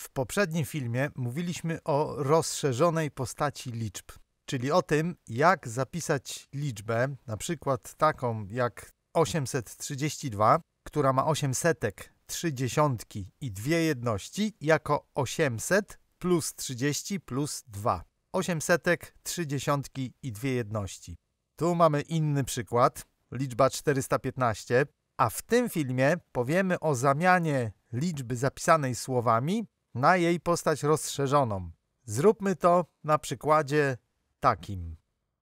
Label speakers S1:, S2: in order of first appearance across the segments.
S1: W poprzednim filmie mówiliśmy o rozszerzonej postaci liczb, czyli o tym, jak zapisać liczbę, na przykład taką jak 832, która ma 8 setek, 3 dziesiątki i dwie jedności, jako 800 plus 30 plus 2. 8 setek, 3 dziesiątki i dwie jedności. Tu mamy inny przykład, liczba 415, a w tym filmie powiemy o zamianie liczby zapisanej słowami na jej postać rozszerzoną. Zróbmy to na przykładzie takim.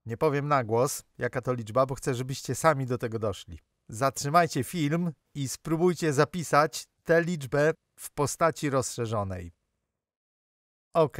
S1: Nie powiem na głos, jaka to liczba, bo chcę, żebyście sami do tego doszli. Zatrzymajcie film i spróbujcie zapisać tę liczbę w postaci rozszerzonej. Ok,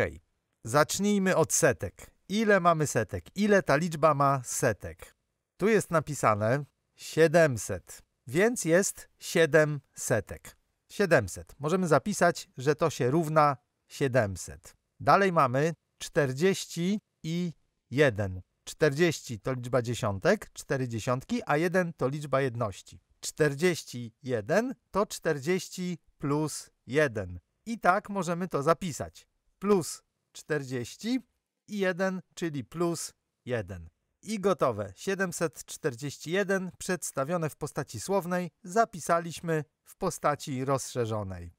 S1: zacznijmy od setek. Ile mamy setek? Ile ta liczba ma setek? Tu jest napisane 700, więc jest 7 setek. 700. Możemy zapisać, że to się równa 700. Dalej mamy 40 i 1. 40 to liczba dziesiątek, 4 dziesiątki, a 1 to liczba jedności. 41 to 40 plus 1. I tak możemy to zapisać. Plus 40 i 1, czyli plus 1 i gotowe. 741 przedstawione w postaci słownej zapisaliśmy w postaci rozszerzonej.